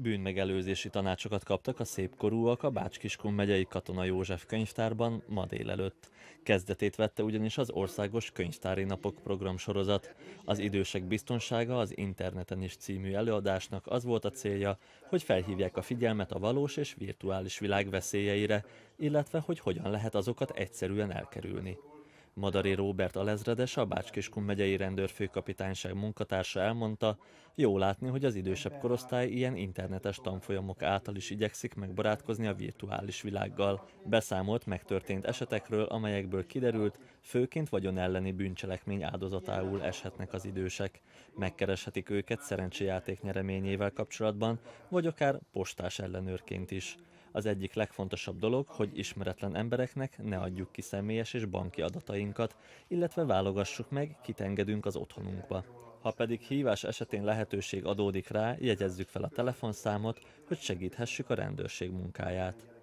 bűnmegelőzési tanácsokat kaptak a szépkorúak a bácskiskun megyei Katona József könyvtárban ma délelőtt. Kezdetét vette ugyanis az Országos Könyvtári Napok programsorozat. Az Idősek Biztonsága az interneten is című előadásnak az volt a célja, hogy felhívják a figyelmet a valós és virtuális világ veszélyeire, illetve hogy hogyan lehet azokat egyszerűen elkerülni. Madari Róbert alezredes, a Bácskiskun megyei rendőrfőkapitányság munkatársa elmondta, jó látni, hogy az idősebb korosztály ilyen internetes tanfolyamok által is igyekszik megbarátkozni a virtuális világgal. Beszámolt megtörtént esetekről, amelyekből kiderült, főként vagyon elleni bűncselekmény áldozatául eshetnek az idősek. Megkereshetik őket szerencséjáték nyereményével kapcsolatban, vagy akár postás ellenőrként is. Az egyik legfontosabb dolog, hogy ismeretlen embereknek ne adjuk ki személyes és banki adatainkat, illetve válogassuk meg, kit engedünk az otthonunkba. Ha pedig hívás esetén lehetőség adódik rá, jegyezzük fel a telefonszámot, hogy segíthessük a rendőrség munkáját.